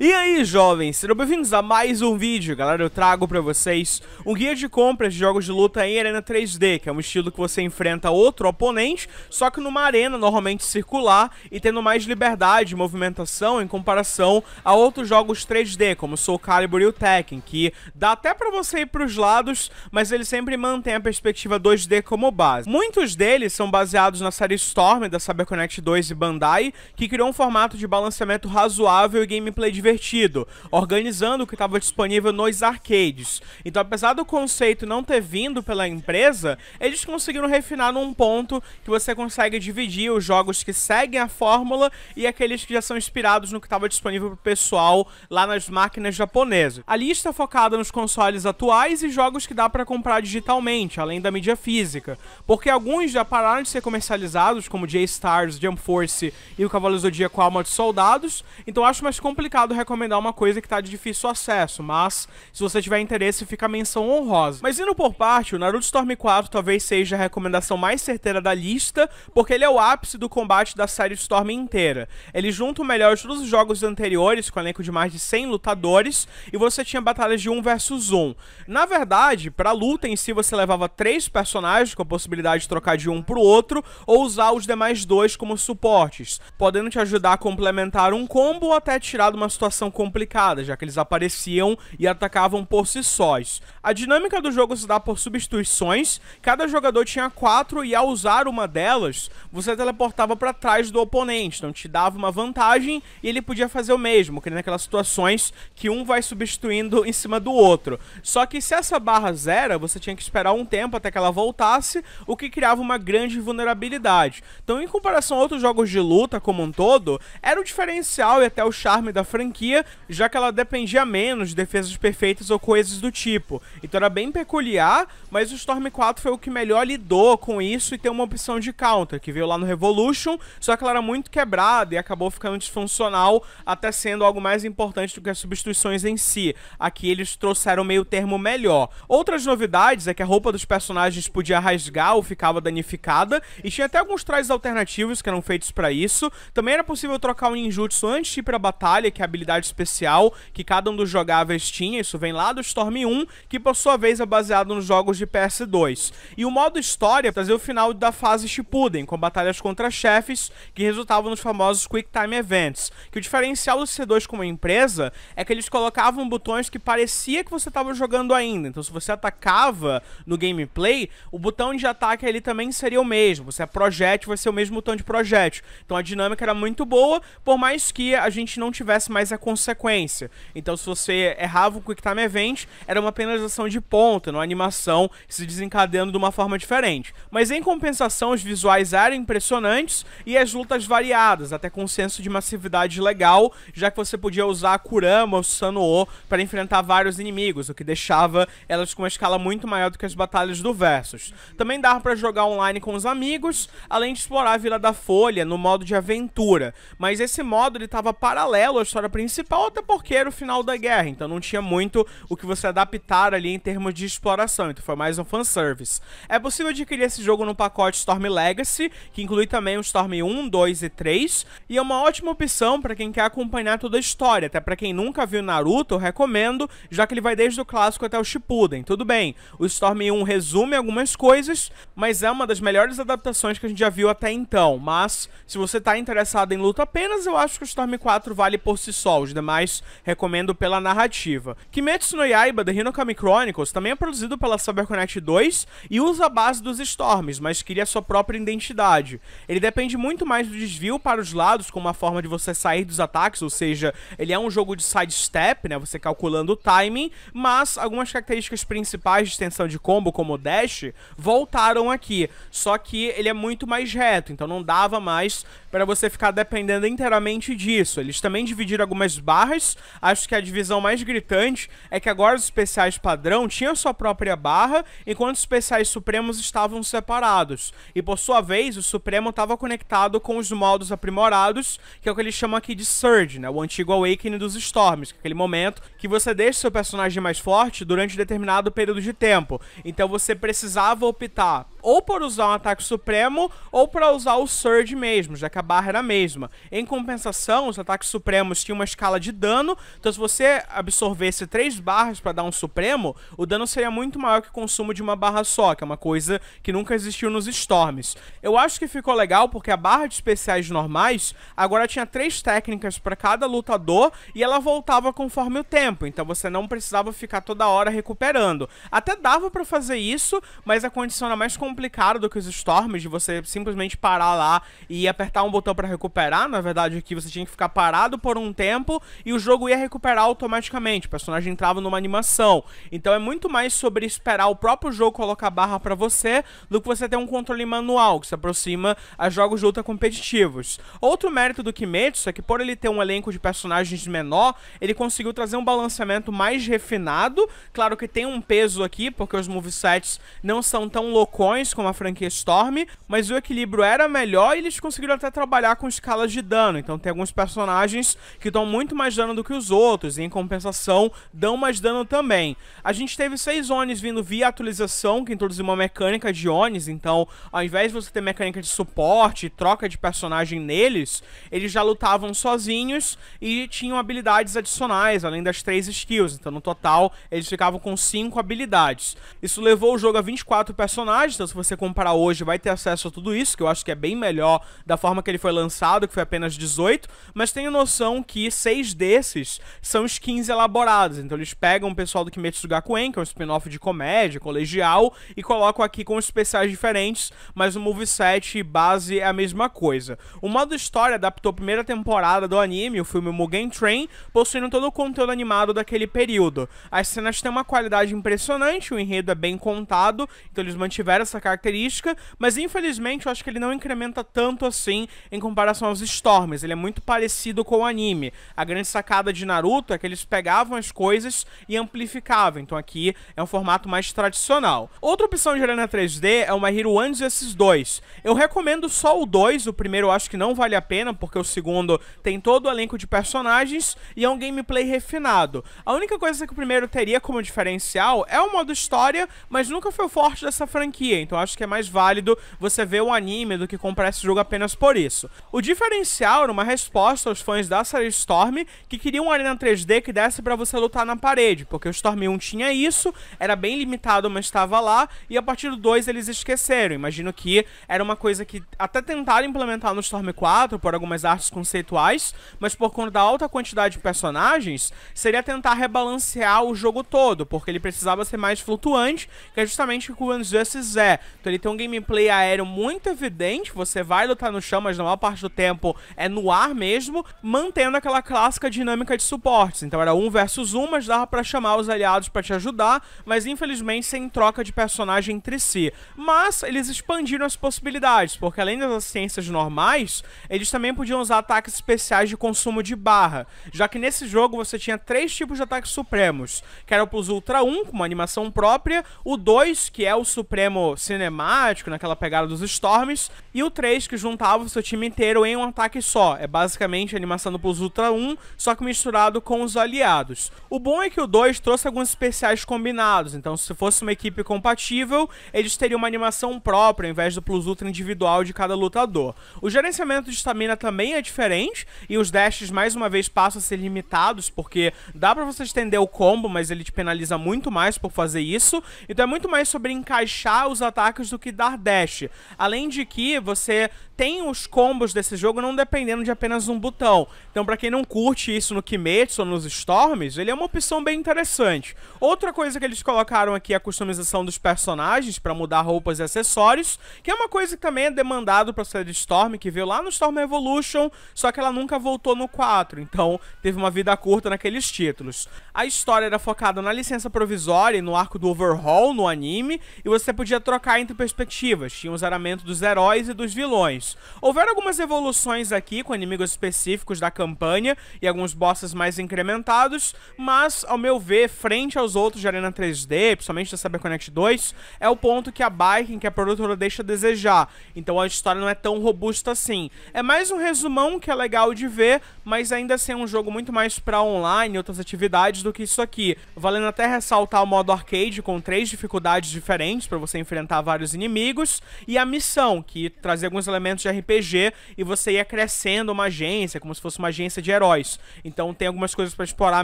E aí, jovens, sejam bem-vindos a mais um vídeo. Galera, eu trago para vocês um guia de compras de jogos de luta em arena 3D, que é um estilo que você enfrenta outro oponente, só que numa arena normalmente circular e tendo mais liberdade de movimentação em comparação a outros jogos 3D, como Soul Calibur e o Tekken, que dá até para você ir pros lados, mas ele sempre mantém a perspectiva 2D como base. Muitos deles são baseados na série Storm da CyberConnect 2 e Bandai, que criou um formato de balanceamento razoável e gameplay divertido divertido, organizando o que estava disponível nos arcades. Então, apesar do conceito não ter vindo pela empresa, eles conseguiram refinar num ponto que você consegue dividir os jogos que seguem a fórmula e aqueles que já são inspirados no que estava disponível para o pessoal lá nas máquinas japonesas. A lista é focada nos consoles atuais e jogos que dá para comprar digitalmente, além da mídia física, porque alguns já pararam de ser comercializados, como J-Stars, Jump Force e o Cavaleiro Zodíaco Alma de Soldados, então acho mais complicado recomendar uma coisa que tá de difícil acesso, mas se você tiver interesse, fica a menção honrosa. Mas indo por parte, o Naruto Storm 4 talvez seja a recomendação mais certeira da lista, porque ele é o ápice do combate da série Storm inteira. Ele junta o melhor de todos os jogos anteriores, com um elenco de mais de 100 lutadores, e você tinha batalhas de 1 versus 1. Na verdade, pra luta em si você levava 3 personagens, com a possibilidade de trocar de um pro outro, ou usar os demais dois como suportes, podendo te ajudar a complementar um combo ou até tirar de uma situação situação complicada, já que eles apareciam e atacavam por si sós. A dinâmica do jogo se dá por substituições, cada jogador tinha quatro e ao usar uma delas, você teleportava para trás do oponente, então te dava uma vantagem e ele podia fazer o mesmo, que naquelas situações que um vai substituindo em cima do outro. Só que se essa barra zera, você tinha que esperar um tempo até que ela voltasse, o que criava uma grande vulnerabilidade. Então, em comparação a outros jogos de luta como um todo, era o diferencial e até o charme da franquia franquia, já que ela dependia menos de defesas perfeitas ou coisas do tipo. Então era bem peculiar, mas o Storm 4 foi o que melhor lidou com isso e tem uma opção de counter, que veio lá no Revolution, só que ela era muito quebrada e acabou ficando disfuncional, até sendo algo mais importante do que as substituições em si. Aqui eles trouxeram meio termo melhor. Outras novidades é que a roupa dos personagens podia rasgar ou ficava danificada, e tinha até alguns trajes alternativos que eram feitos para isso. Também era possível trocar o um ninjutsu antes de ir pra batalha, que é habilidade especial que cada um dos jogáveis tinha, isso vem lá do Storm 1, que por sua vez é baseado nos jogos de PS2. E o modo história trazia o final da fase Shippuden, com batalhas contra chefes que resultavam nos famosos Quick Time Events, que o diferencial do C2 como empresa é que eles colocavam botões que parecia que você estava jogando ainda, então se você atacava no gameplay, o botão de ataque ali também seria o mesmo, você é projétil, vai ser o mesmo botão de projétil. Então a dinâmica era muito boa, por mais que a gente não tivesse mais mas é consequência. Então, se você errava o Time Event, era uma penalização de ponta, numa animação se desencadeando de uma forma diferente. Mas em compensação, os visuais eram impressionantes e as lutas variadas, até com um senso de massividade legal, já que você podia usar a Kurama ou Sanoo para enfrentar vários inimigos, o que deixava elas com uma escala muito maior do que as batalhas do Versus. Também dava para jogar online com os amigos, além de explorar a Vila da Folha no modo de aventura, mas esse modo ele estava paralelo à história principal, até porque era o final da guerra, então não tinha muito o que você adaptar ali em termos de exploração, então foi mais um fanservice. É possível adquirir esse jogo no pacote Storm Legacy, que inclui também o Storm 1, 2 e 3, e é uma ótima opção para quem quer acompanhar toda a história, até para quem nunca viu Naruto, eu recomendo, já que ele vai desde o clássico até o Shippuden, tudo bem. O Storm 1 resume algumas coisas, mas é uma das melhores adaptações que a gente já viu até então, mas se você está interessado em luta apenas, eu acho que o Storm 4 vale por si só só, os demais recomendo pela narrativa. Kimetsu no Yaiba The Kami Chronicles também é produzido pela CyberConnect 2 e usa a base dos Storms, mas cria sua própria identidade. Ele depende muito mais do desvio para os lados, como uma forma de você sair dos ataques, ou seja, ele é um jogo de sidestep, né, você calculando o timing, mas algumas características principais de extensão de combo, como o dash, voltaram aqui, só que ele é muito mais reto, então não dava mais para você ficar dependendo inteiramente disso. Eles também dividiram algumas algumas barras. Acho que a divisão mais gritante é que agora os especiais padrão tinham sua própria barra, enquanto os especiais supremos estavam separados. E por sua vez, o supremo estava conectado com os modos aprimorados, que é o que eles chamam aqui de Surge, né? o antigo Awakening dos Storms, é aquele momento que você deixa seu personagem mais forte durante um determinado período de tempo. Então você precisava optar ou por usar um ataque supremo ou para usar o Surge mesmo, já que a barra era a mesma. Em compensação, os ataques supremos tinham uma escala de dano. Então, se você absorvesse três barras para dar um supremo, o dano seria muito maior que o consumo de uma barra só, que é uma coisa que nunca existiu nos Storms. Eu acho que ficou legal porque a barra de especiais normais agora tinha três técnicas para cada lutador e ela voltava conforme o tempo. Então, você não precisava ficar toda hora recuperando. Até dava para fazer isso, mas a condição era mais complicada do que os Storms, de você simplesmente parar lá e apertar um botão para recuperar. Na verdade, aqui você tinha que ficar parado por um tempo tempo e o jogo ia recuperar automaticamente. O personagem entrava numa animação. Então é muito mais sobre esperar o próprio jogo colocar barra para você do que você ter um controle manual que se aproxima a jogos de luta competitivos. Outro mérito do Kimetsu é que por ele ter um elenco de personagens menor, ele conseguiu trazer um balanceamento mais refinado. Claro que tem um peso aqui, porque os movesets não são tão loucões como a franquia Storm, mas o equilíbrio era melhor e eles conseguiram até trabalhar com escalas de dano. Então tem alguns personagens que estão muito mais dano do que os outros e em compensação dão mais dano também. A gente teve seis ones vindo via atualização, que introduziu uma mecânica de ones, então ao invés de você ter mecânica de suporte, troca de personagem neles, eles já lutavam sozinhos e tinham habilidades adicionais, além das três skills, então no total eles ficavam com cinco habilidades. Isso levou o jogo a 24 personagens, então se você comparar hoje vai ter acesso a tudo isso, que eu acho que é bem melhor da forma que ele foi lançado, que foi apenas 18, mas tenho noção que seis desses são skins elaboradas. Então eles pegam o pessoal do Kimetsu Gakuen, que é um spin-off de comédia, colegial, e colocam aqui com especiais diferentes, mas o moveset base é a mesma coisa. O modo história adaptou a primeira temporada do anime, o filme Mugen Train, possuindo todo o conteúdo animado daquele período. As cenas têm uma qualidade impressionante, o enredo é bem contado, então eles mantiveram essa característica, mas infelizmente eu acho que ele não incrementa tanto assim em comparação aos Storms. Ele é muito parecido com o anime. A grande sacada de Naruto é que eles pegavam as coisas e amplificavam. Então aqui é um formato mais tradicional. Outra opção de arena 3D é o My Hero 1 esses dois. Eu recomendo só o 2, o primeiro eu acho que não vale a pena, porque o segundo tem todo o elenco de personagens e é um gameplay refinado. A única coisa que o primeiro teria como diferencial é o modo história, mas nunca foi o forte dessa franquia, então acho que é mais válido você ver o anime do que comprar esse jogo apenas por isso. O diferencial era uma resposta aos fãs da série Storm, que queria uma arena 3D que desse para você lutar na parede, porque o Storm 1 tinha isso, era bem limitado, mas estava lá, e a partir do 2 eles esqueceram. Imagino que era uma coisa que até tentaram implementar no Storm 4 por algumas artes conceituais, mas por conta da alta quantidade de personagens, seria tentar rebalancear o jogo todo, porque ele precisava ser mais flutuante, que é justamente o que o Injustice é. Então ele tem um gameplay aéreo muito evidente, você vai lutar no chão, mas na maior parte do tempo é no ar mesmo, mantendo aquela aquela clássica dinâmica de suportes. Então era um versus um, mas dava para chamar os aliados para te ajudar, mas infelizmente sem troca de personagem entre si. Mas eles expandiram as possibilidades, porque além das assistências normais, eles também podiam usar ataques especiais de consumo de barra, já que nesse jogo você tinha três tipos de ataques supremos, que era o Plus Ultra 1, com uma animação própria, o 2, que é o Supremo cinemático, naquela pegada dos Storms, e o 3, que juntava o seu time inteiro em um ataque só. É basicamente a animação do Plus Ultra Fórmula só que misturado com os aliados. O bom é que o 2 trouxe alguns especiais combinados, então se fosse uma equipe compatível, eles teriam uma animação própria, ao invés do Plus Ultra individual de cada lutador. O gerenciamento de estamina também é diferente, e os dashes mais uma vez passam a ser limitados, porque dá para você estender o combo, mas ele te penaliza muito mais por fazer isso, então é muito mais sobre encaixar os ataques do que dar dash. Além de que você tem os combos desse jogo não dependendo de apenas um botão. Então, para quem não curte isso no Kimetsu ou nos Storms, ele é uma opção bem interessante. Outra coisa que eles colocaram aqui é a customização dos personagens para mudar roupas e acessórios, que é uma coisa que também é demandado para série de Storm, que veio lá no Storm Evolution, só que ela nunca voltou no 4, então teve uma vida curta naqueles títulos. A história era focada na licença provisória e no arco do overhaul no anime, e você podia trocar entre perspectivas, tinha o zeramento dos heróis e dos vilões inimigos. Houveram algumas evoluções aqui com inimigos específicos da campanha e alguns bosses mais incrementados, mas ao meu ver, frente aos outros de Arena 3D, principalmente da CyberConnect Connect 2, é o ponto que a Biking, que a produtora deixa a desejar. Então a história não é tão robusta assim. É mais um resumão que é legal de ver, mas ainda assim é um jogo muito mais para online e outras atividades do que isso aqui. Valendo até ressaltar o modo arcade com três dificuldades diferentes para você enfrentar vários inimigos e a missão, que trazia alguns elementos de RPG e você ia crescendo uma agência, como se fosse uma agência de heróis. Então tem algumas coisas para explorar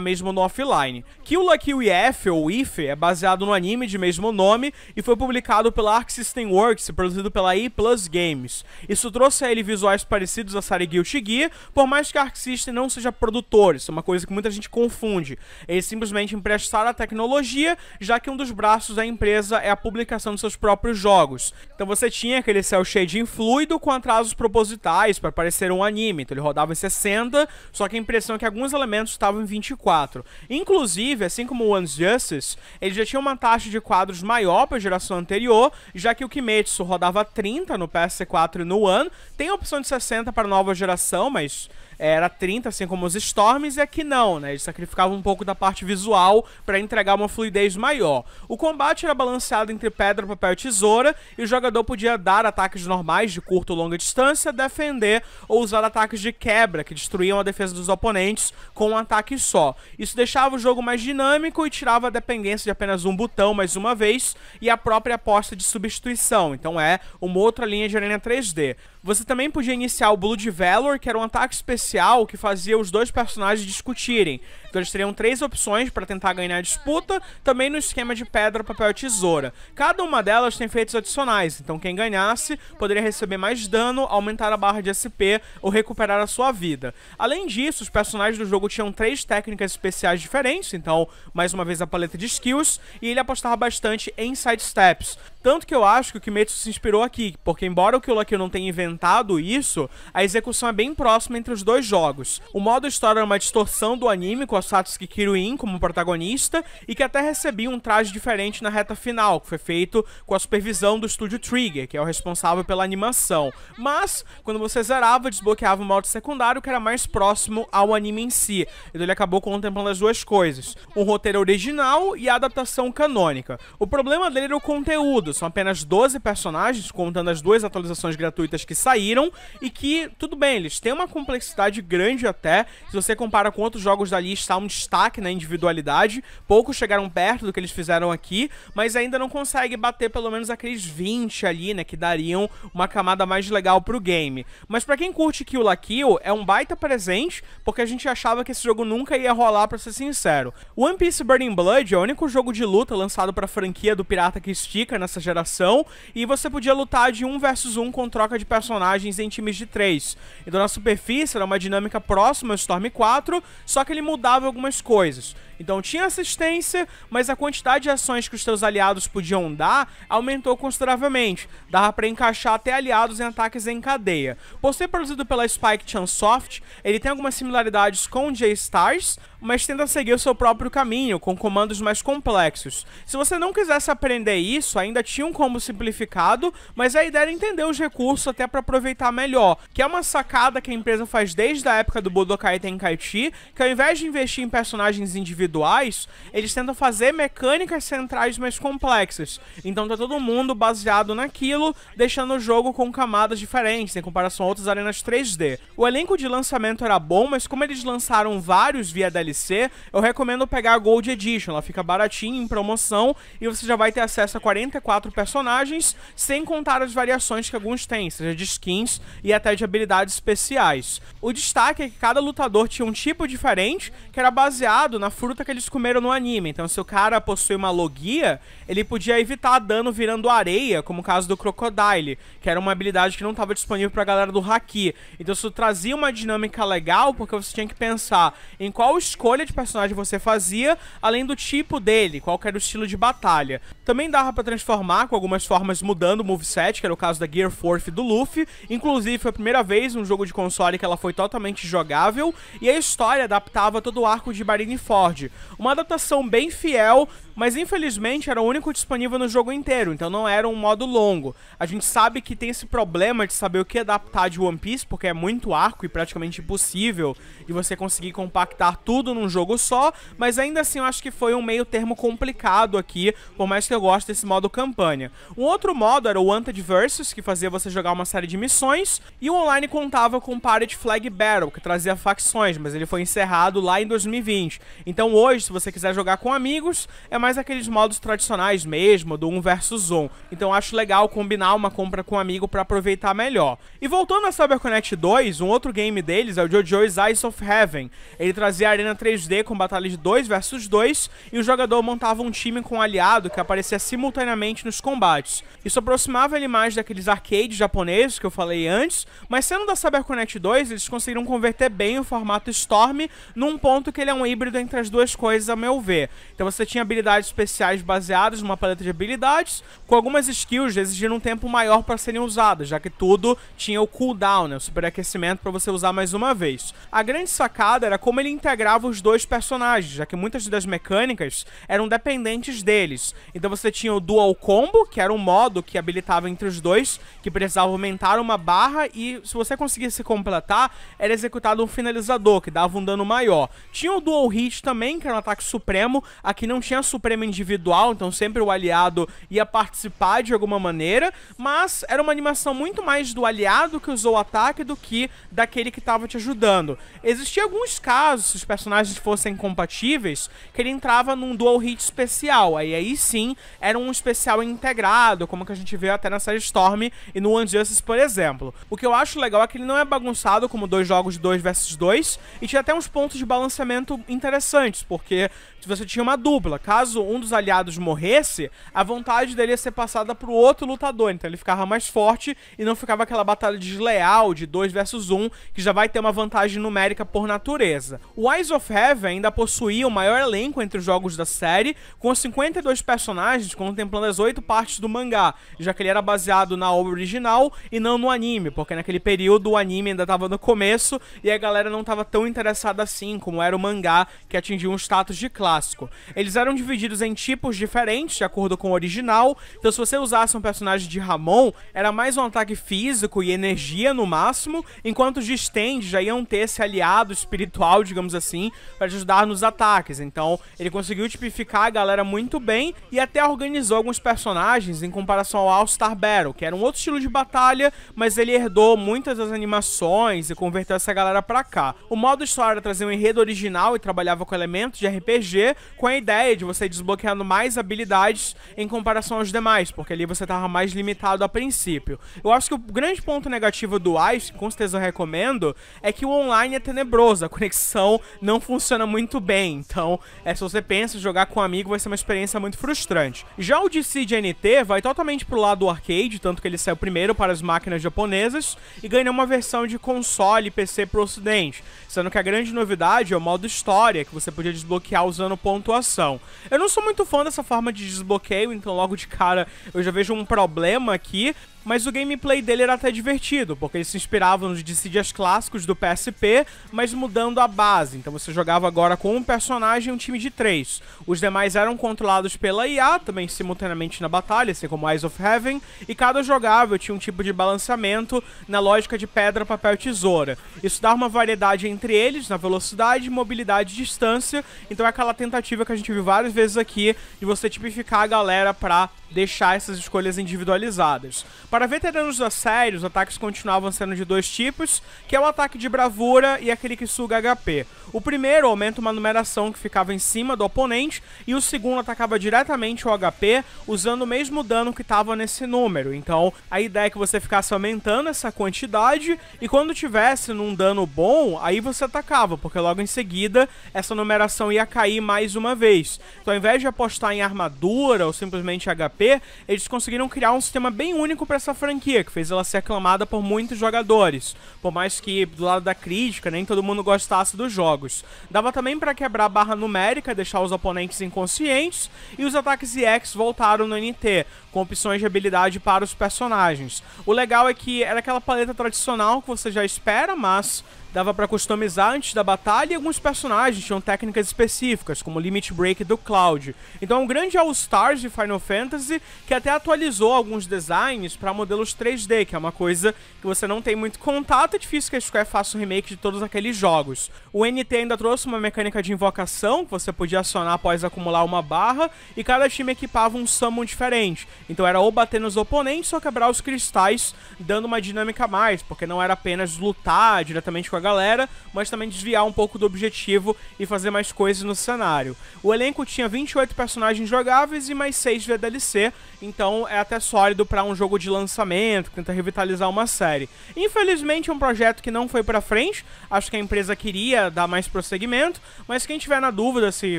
mesmo no offline. Kill la Kill IF, ou IF, é baseado no anime de mesmo nome e foi publicado pela Arc System Works, produzido pela E Plus Games. Isso trouxe a ele visuais parecidos à série Guilty Gear, por mais que a Arc System não seja produtor, isso é uma coisa que muita gente confunde. Eles simplesmente emprestaram a tecnologia, já que um dos braços da empresa é a publicação de seus próprios jogos. Então você tinha aquele cel shading fluido com a atrasos propositais para parecer um anime. Então ele rodava em 60, só que a impressão é que alguns elementos estavam em 24. Inclusive, assim como o One's Justice, ele já tinha uma taxa de quadros maior para a geração anterior, já que o Kimetsu rodava 30 no PS4 e no One. Tem a opção de 60 para nova geração, mas era 30, assim como os Storms, é e aqui não, né? Eles sacrificavam um pouco da parte visual para entregar uma fluidez maior. O combate era balanceado entre pedra, papel e tesoura, e o jogador podia dar ataques normais de curta ou longa distância, defender ou usar ataques de quebra, que destruíam a defesa dos oponentes com um ataque só. Isso deixava o jogo mais dinâmico e tirava a dependência de apenas um botão mais uma vez, e a própria aposta de substituição, então é uma outra linha de arena 3D. Você também podia iniciar o Blood Valor, que era um ataque específico especial que fazia os dois personagens discutirem. Então eles teriam três opções para tentar ganhar a disputa, também no esquema de pedra, papel e tesoura. Cada uma delas tem feitos adicionais, então quem ganhasse poderia receber mais dano, aumentar a barra de SP ou recuperar a sua vida. Além disso, os personagens do jogo tinham três técnicas especiais diferentes, então mais uma vez a paleta de skills, e ele apostava bastante em sidesteps. Tanto que eu acho que o Kimetsu se inspirou aqui, porque embora o Killua não tenha inventado isso, a execução é bem próxima entre os dois dois jogos. O modo história é uma distorção do anime com a Satsuki Kiruin como protagonista e que até recebia um traje diferente na reta final, que foi feito com a supervisão do estúdio Trigger, que é o responsável pela animação. Mas, quando você zerava, desbloqueava o modo secundário que era mais próximo ao anime em si. Então ele acabou contemplando as duas coisas: um roteiro original e a adaptação canônica. O problema dele era o conteúdo, são apenas 12 personagens, contando as duas atualizações gratuitas que saíram, e que, tudo bem, eles têm uma complexidade dificuldade grande até. Se você compara com outros jogos da lista, há um destaque na individualidade. Poucos chegaram perto do que eles fizeram aqui, mas ainda não consegue bater pelo menos aqueles 20 ali, né, que dariam uma camada mais legal pro game. Mas para quem curte Kill la Kill, é um baita presente, porque a gente achava que esse jogo nunca ia rolar, para ser sincero. One Piece Burning Blood é o único jogo de luta lançado pra franquia do pirata que estica nessa geração, e você podia lutar de 1 versus 1 com troca de personagens em times de 3. Então na superfície era uma uma dinâmica próxima ao Storm 4, só que ele mudava algumas coisas. Então tinha assistência, mas a quantidade de ações que os seus aliados podiam dar aumentou consideravelmente. Dava para encaixar até aliados em ataques em cadeia. Por ser produzido pela Spike Chunsoft, ele tem algumas similaridades com J-Stars, mas tenta seguir o seu próprio caminho, com comandos mais complexos. Se você não quisesse aprender isso, ainda tinha um combo simplificado, mas a ideia era entender os recursos até para aproveitar melhor, que é uma sacada que a empresa faz desde a época do Budokai Tenkaichi, que ao invés de investir em personagens individuais, individuais, eles tentam fazer mecânicas centrais mais complexas. Então tá todo mundo baseado naquilo, deixando o jogo com camadas diferentes em comparação a outras arenas 3D. O elenco de lançamento era bom, mas como eles lançaram vários via DLC, eu recomendo pegar a Gold Edition, ela fica baratinha em promoção e você já vai ter acesso a 44 personagens, sem contar as variações que alguns têm, seja de skins e até de habilidades especiais. O destaque é que cada lutador tinha um tipo diferente, que era baseado na fruta fruta que eles comeram no anime. Então, se o cara possui uma logia, ele podia evitar dano virando areia, como o caso do Crocodile, que era uma habilidade que não estava disponível pra galera do Haki. Então, isso trazia uma dinâmica legal, porque você tinha que pensar em qual escolha de personagem você fazia, além do tipo dele, qual era o estilo de batalha. Também dava para transformar com algumas formas mudando o moveset, que era o caso da Gear Forth do Luffy. Inclusive, foi a primeira vez num jogo de console que ela foi totalmente jogável, e a história adaptava todo o arco de Marineford. Uma adaptação bem fiel mas infelizmente era o único disponível no jogo inteiro, então não era um modo longo. A gente sabe que tem esse problema de saber o que adaptar de One Piece, porque é muito arco e praticamente impossível de você conseguir compactar tudo num jogo só, mas ainda assim eu acho que foi um meio termo complicado aqui, por mais que eu goste desse modo campanha. Um outro modo era o Wanted Versus, que fazia você jogar uma série de missões, e o online contava com Pirate Flag Battle, que trazia facções, mas ele foi encerrado lá em 2020. Então hoje, se você quiser jogar com amigos, é mais mais aqueles modos tradicionais mesmo, do 1 versus 1. Então acho legal combinar uma compra com um amigo para aproveitar melhor. E voltando a CyberConnect 2, um outro game deles é o JoJo's Eyes of Heaven. Ele trazia arena 3D com batalhas de 2 versus 2 e o jogador montava um time com um aliado que aparecia simultaneamente nos combates. Isso aproximava ele mais daqueles arcades japoneses que eu falei antes, mas sendo da CyberConnect 2, eles conseguiram converter bem o formato Storm num ponto que ele é um híbrido entre as duas coisas, a meu ver. Então você tinha habilidade habilidades especiais baseadas numa paleta de habilidades, com algumas skills exigindo um tempo maior para serem usadas, já que tudo tinha o cooldown, né, o superaquecimento para você usar mais uma vez. A grande sacada era como ele integrava os dois personagens, já que muitas das mecânicas eram dependentes deles. Então você tinha o Dual Combo, que era um modo que habilitava entre os dois, que precisava aumentar uma barra e se você conseguisse completar, era executado um finalizador, que dava um dano maior. Tinha o Dual Hit também, que era um ataque supremo, aqui não tinha supremo prêmio individual, então sempre o aliado ia participar de alguma maneira, mas era uma animação muito mais do aliado que usou o ataque do que daquele que estava te ajudando. Existia alguns casos, se os personagens fossem compatíveis, que ele entrava num dual hit especial, aí aí sim era um especial integrado, como que a gente vê até na série Storm e no Justice, por exemplo. O que eu acho legal é que ele não é bagunçado como dois jogos de 2 versus 2 e tinha até uns pontos de balanceamento interessantes, porque você tinha uma dupla, caso caso um dos aliados morresse, a vontade dele ia ser passada pro outro lutador. Então ele ficava mais forte e não ficava aquela batalha desleal de 2 versus 1, um, que já vai ter uma vantagem numérica por natureza. O Eyes of Heaven ainda possuía o maior elenco entre os jogos da série, com 52 personagens contemplando as 8 partes do mangá, já que ele era baseado na obra original e não no anime, porque naquele período o anime ainda estava no começo e a galera não estava tão interessada assim como era o mangá que atingiu um status de clássico. Eles eram divididos divididos em tipos diferentes, de acordo com o original. Então, se você usasse um personagem de Ramon, era mais um ataque físico e energia no máximo, enquanto os de Stand já iam ter esse aliado espiritual, digamos assim, para ajudar nos ataques. Então, ele conseguiu tipificar a galera muito bem e até organizou alguns personagens em comparação ao All Star Battle, que era um outro estilo de batalha, mas ele herdou muitas das animações e converteu essa galera para cá. O modo história trazia um enredo original e trabalhava com elementos de RPG, com a ideia de você desbloqueando mais habilidades em comparação aos demais, porque ali você tava mais limitado a princípio. Eu acho que o grande ponto negativo do Ice, com certeza eu recomendo, é que o online é tenebroso, a conexão não funciona muito bem. Então, é, se você pensa em jogar com um amigo, vai ser uma experiência muito frustrante. Já o DC de NT vai totalmente pro lado do arcade, tanto que ele saiu primeiro para as máquinas japonesas e ganhou uma versão de console e PC pro ocidente, sendo que a grande novidade é o modo história, que você podia desbloquear usando pontuação. Eu eu não sou muito fã dessa forma de desbloqueio, então logo de cara eu já vejo um problema aqui mas o gameplay dele era até divertido, porque ele se inspirava nos DCDs clássicos do PSP, mas mudando a base. Então você jogava agora com um personagem e um time de três. Os demais eram controlados pela IA, também simultaneamente na batalha, assim como Eyes of Heaven, e cada jogável tinha um tipo de balanceamento na lógica de pedra, papel e tesoura. Isso dá uma variedade entre eles na velocidade, mobilidade e distância, então é aquela tentativa que a gente viu várias vezes aqui de você tipificar a galera para deixar essas escolhas individualizadas. Para veteranos da série, os ataques continuavam sendo de dois tipos, que é o ataque de bravura e aquele que suga HP. O primeiro aumenta uma numeração que ficava em cima do oponente, e o segundo atacava diretamente o HP, usando o mesmo dano que estava nesse número. Então, a ideia é que você ficasse aumentando essa quantidade, e quando tivesse num dano bom, aí você atacava, porque logo em seguida essa numeração ia cair mais uma vez. Então, ao invés de apostar em armadura ou simplesmente HP, eles conseguiram criar um sistema bem único para essa franquia, que fez ela ser aclamada por muitos jogadores, por mais que do lado da crítica nem todo mundo gostasse dos jogos. Dava também para quebrar a barra numérica, deixar os oponentes inconscientes, e os ataques EX voltaram no NT, com opções de habilidade para os personagens. O legal é que era aquela paleta tradicional que você já espera, mas Dava para customizar antes da batalha e alguns personagens tinham técnicas específicas, como o Limit Break do Cloud. Então é um grande All-Stars de Final Fantasy que até atualizou alguns designs para modelos 3D, que é uma coisa que você não tem muito contato, é difícil que a Square faça um remake de todos aqueles jogos. O NT ainda trouxe uma mecânica de invocação que você podia acionar após acumular uma barra e cada time equipava um summon diferente. Então era ou bater nos oponentes ou quebrar os cristais, dando uma dinâmica a mais, porque não era apenas lutar diretamente com a galera, mas também desviar um pouco do objetivo e fazer mais coisas no cenário. O elenco tinha 28 personagens jogáveis e mais 6 via DLC, então é até sólido para um jogo de lançamento, que tenta revitalizar uma série. Infelizmente é um projeto que não foi para frente, acho que a empresa queria dar mais prosseguimento, mas quem tiver na dúvida se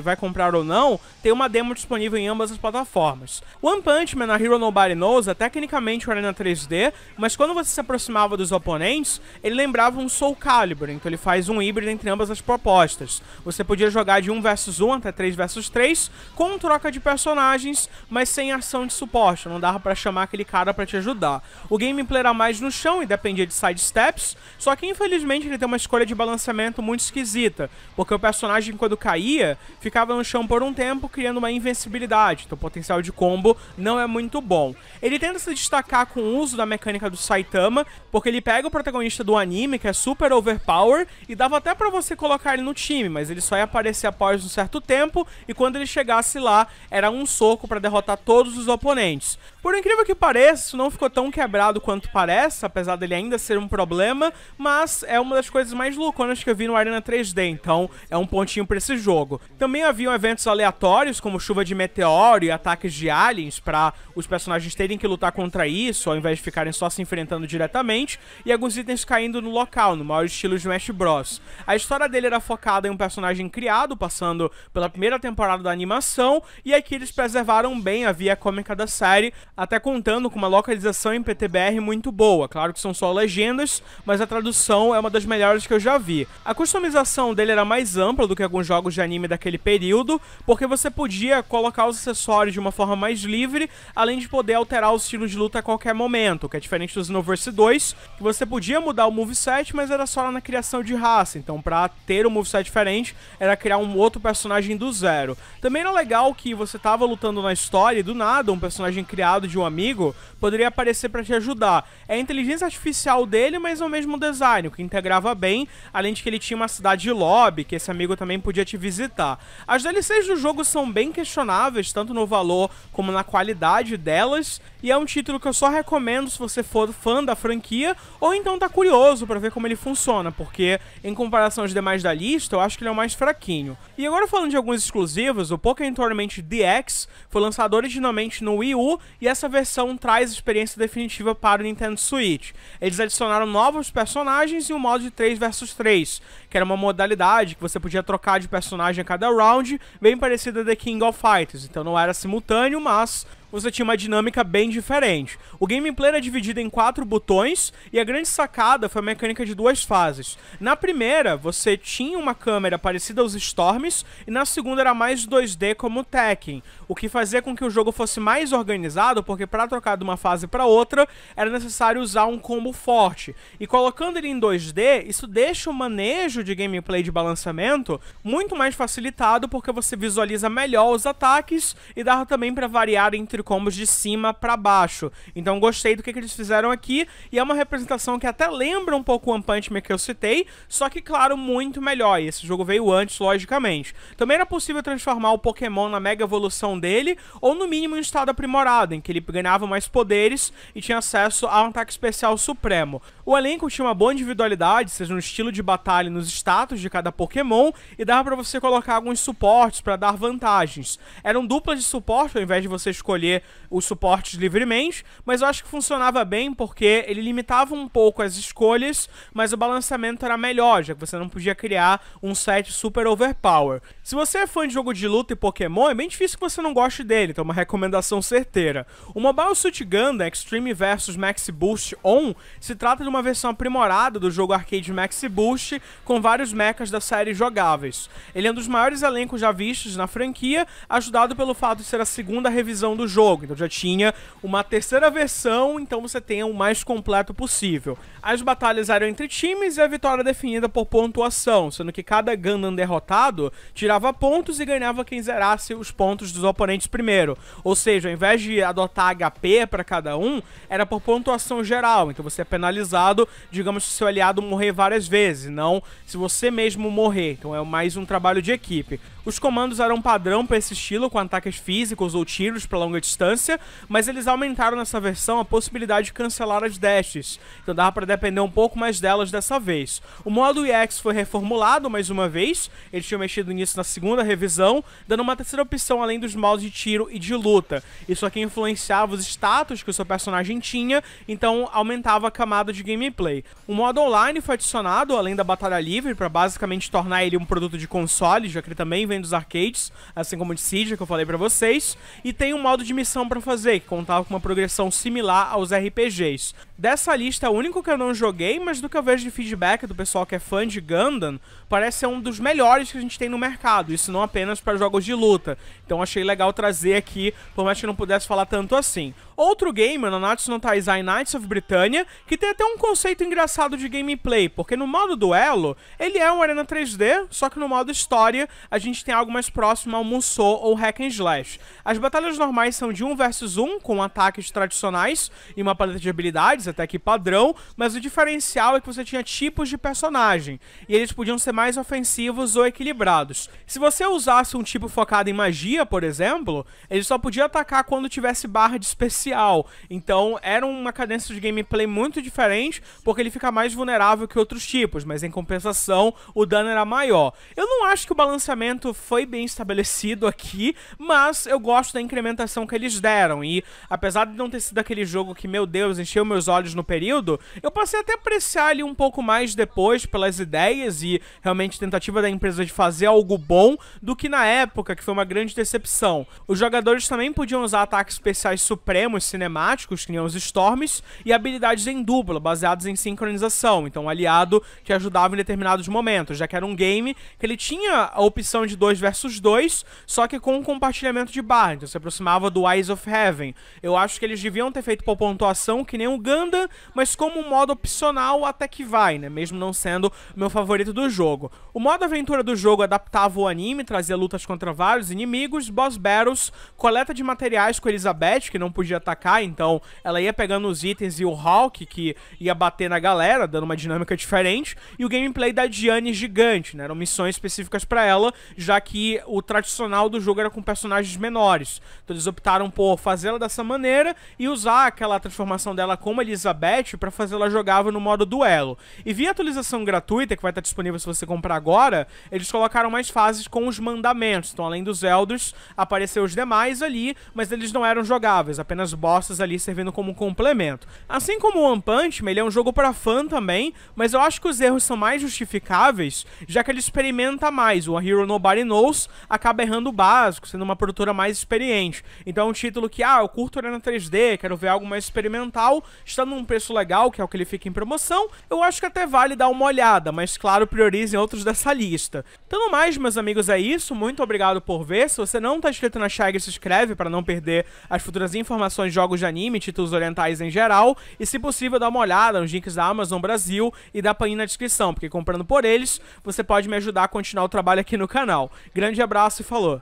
vai comprar ou não, tem uma demo disponível em ambas as plataformas. One Punch Man, a Hero Nobody Knows, é tecnicamente uma arena 3D, mas quando você se aproximava dos oponentes, ele lembrava um Soul Calibur, híbrido. Então ele faz um híbrido entre ambas as propostas. Você podia jogar de 1 versus 1 até 3 versus 3, com troca de personagens, mas sem ação de suporte. Não dava para chamar aquele cara para te ajudar. O gameplay era mais no chão e dependia de sidesteps, só que infelizmente ele tem uma escolha de balanceamento muito esquisita, porque o personagem quando caía, ficava no chão por um tempo, criando uma invencibilidade. Então o potencial de combo não é muito bom. Ele tenta se destacar com o uso da mecânica do Saitama, porque ele pega o protagonista do anime, que é super overpower, power e dava até para você colocar ele no time, mas ele só ia aparecer após um certo tempo e quando ele chegasse lá era um soco para derrotar todos os oponentes. Por incrível que pareça, isso não ficou tão quebrado quanto parece, apesar dele ainda ser um problema, mas é uma das coisas mais louconas que eu vi no Arena 3D, então é um pontinho para esse jogo. Também haviam eventos aleatórios, como chuva de meteoro e ataques de aliens, para os personagens terem que lutar contra isso, ao invés de ficarem só se enfrentando diretamente, e alguns itens caindo no local, no maior estilo Smash Bros. A história dele era focada em um personagem criado, passando pela primeira temporada da animação, e aqui eles preservaram bem a via cômica da série, até contando com uma localização em PTBR muito boa. Claro que são só legendas, mas a tradução é uma das melhores que eu já vi. A customização dele era mais ampla do que alguns jogos de anime daquele período, porque você podia colocar os acessórios de uma forma mais livre, além de poder alterar o estilo de luta a qualquer momento, que é diferente do Xenoverse 2, que você podia mudar o moveset, mas era só na criação de raça. Então, para ter um moveset diferente, era criar um outro personagem do zero. Também era legal que você tava lutando na história e do nada um personagem criado de um amigo, poderia aparecer para te ajudar. É a inteligência artificial dele, mas é o mesmo design, o que integrava bem, além de que ele tinha uma cidade de lobby, que esse amigo também podia te visitar. As DLCs do jogo são bem questionáveis, tanto no valor como na qualidade delas, e é um título que eu só recomendo se você for fã da franquia ou então tá curioso para ver como ele funciona, porque em comparação aos demais da lista, eu acho que ele é o mais fraquinho. E agora falando de alguns exclusivos, o Pokémon Tournament DX foi lançado originalmente no Wii U e é essa versão traz experiência definitiva para o Nintendo Switch. Eles adicionaram novos personagens e um modo de 3 vs 3, que era uma modalidade que você podia trocar de personagem a cada round, bem parecida The King of Fighters. Então não era simultâneo, mas você tinha uma dinâmica bem diferente. O gameplay era dividido em quatro botões e a grande sacada foi a mecânica de duas fases. Na primeira, você tinha uma câmera parecida aos Storms e na segunda era mais 2D como o Tekken, o que fazia com que o jogo fosse mais organizado, porque para trocar de uma fase para outra era necessário usar um combo forte. E colocando ele em 2D, isso deixa o manejo de gameplay de balanceamento muito mais facilitado porque você visualiza melhor os ataques e dá também para variar entre combos de cima para baixo. Então gostei do que, que, eles fizeram aqui e é uma representação que até lembra um pouco o One Punch Man que eu citei, só que claro, muito melhor. E esse jogo veio antes, logicamente. Também era possível transformar o Pokémon na mega evolução dele ou no mínimo em estado aprimorado, em que ele ganhava mais poderes e tinha acesso a um ataque especial supremo. O elenco tinha uma boa individualidade, seja no estilo de batalha nos status de cada Pokémon e dava para você colocar alguns suportes para dar vantagens. Eram duplas de suporte ao invés de você escolher os suportes livremente, mas eu acho que funcionava bem porque ele limitava um pouco as escolhas, mas o balanceamento era melhor, já que você não podia criar um set super overpower. Se você é fã de jogo de luta e Pokémon, é bem difícil que você não goste dele, então é uma recomendação certeira. O Mobile Suit Gundam Extreme vs Max Boost On se trata de uma versão aprimorada do jogo arcade Max Boost com com vários mechas da série jogáveis. Ele é um dos maiores elencos já vistos na franquia, ajudado pelo fato de ser a segunda revisão do jogo. Então já tinha uma terceira versão, então você tenha o mais completo possível. As batalhas eram entre times e a vitória definida por pontuação, sendo que cada Gundam derrotado tirava pontos e ganhava quem zerasse os pontos dos oponentes primeiro. Ou seja, ao invés de adotar HP para cada um, era por pontuação geral. Então você é penalizado, digamos, se seu aliado morrer várias vezes, não se você mesmo morrer. Então é mais um trabalho de equipe. Os comandos eram padrão para esse estilo, com ataques físicos ou tiros para longa distância, mas eles aumentaram nessa versão a possibilidade de cancelar as dashes, então dava para depender um pouco mais delas dessa vez. O modo EX foi reformulado mais uma vez, eles tinham mexido nisso na segunda revisão, dando uma terceira opção além dos modos de tiro e de luta. Isso aqui influenciava os status que o seu personagem tinha, então aumentava a camada de gameplay. O modo online foi adicionado, além da batalha livre, para basicamente tornar ele um produto de console, já que ele também vem dos arcades, assim como o de Siege que eu falei para vocês, e tem um modo de missão para fazer, que contava com uma progressão similar aos RPGs. Dessa lista, o único que eu não joguei, mas do que eu vejo de feedback do pessoal que é fã de Gundam, parece ser um dos melhores que a gente tem no mercado, isso não apenas para jogos de luta. Então achei legal trazer aqui, por mais que não pudesse falar tanto assim. Outro game, o Nanatsu no Taizai Knights of Britannia, que tem até um conceito engraçado de gameplay, porque no modo duelo, ele é um Arena 3D, só que no modo história, a gente tem algo mais próximo ao Musou ou Hack and Slash. As batalhas normais são de 1 versus 1, com ataques tradicionais e uma paleta de habilidades, até que padrão, mas o diferencial é que você tinha tipos de personagem, e eles podiam ser mais ofensivos ou equilibrados. Se você usasse um tipo focado em magia, por exemplo, ele só podia atacar quando tivesse barra de especial. Então era uma cadência de gameplay muito diferente, porque ele fica mais vulnerável que outros tipos, mas em compensação o dano era maior. Eu não acho que o balanceamento foi bem estabelecido aqui, mas eu gosto da incrementação que eles deram, e apesar de não ter sido aquele jogo que, meu Deus, encheu meus olhos olhos no período, eu passei até a apreciar ele um pouco mais depois pelas ideias e realmente tentativa da empresa de fazer algo bom do que na época, que foi uma grande decepção. Os jogadores também podiam usar ataques especiais supremos cinemáticos, que nem os Storms, e habilidades em dupla, baseadas em sincronização, então um aliado que ajudava em determinados momentos, já que era um game que ele tinha a opção de 2 versus 2, só que com um compartilhamento de barra, então se aproximava do Eyes of Heaven. Eu acho que eles deviam ter feito por pontuação que nem o Gun mas como um modo opcional até que vai, né? Mesmo não sendo meu favorito do jogo. O modo aventura do jogo adaptava o anime, trazia lutas contra vários inimigos, boss battles, coleta de materiais com Elizabeth, que não podia atacar, então ela ia pegando os itens e o Hulk, que ia bater na galera, dando uma dinâmica diferente, e o gameplay da Diane gigante, né? Eram missões específicas para ela, já que o tradicional do jogo era com personagens menores. Então eles optaram por fazê-la dessa maneira e usar aquela transformação dela como Elizabeth Elizabeth para fazer ela jogável no modo duelo. E via atualização gratuita, que vai estar disponível se você comprar agora, eles colocaram mais fases com os mandamentos. Então, além dos Elders, apareceu os demais ali, mas eles não eram jogáveis, apenas bosses ali servindo como complemento. Assim como o One Punch Man, ele é um jogo para fã também, mas eu acho que os erros são mais justificáveis, já que ele experimenta mais. O A Hero Nobody Knows acaba errando o básico, sendo uma produtora mais experiente. Então é um título que, ah, eu curto na 3D, quero ver algo mais experimental, está achando um preço legal, que é o que ele fica em promoção, eu acho que até vale dar uma olhada, mas claro, priorizem outros dessa lista. Então mais, meus amigos, é isso. Muito obrigado por ver. Se você não está inscrito na Shag, se inscreve para não perder as futuras informações de jogos de anime, títulos orientais em geral. E se possível, dá uma olhada nos links da Amazon Brasil e da Panini na descrição, porque comprando por eles, você pode me ajudar a continuar o trabalho aqui no canal. Grande abraço e falou!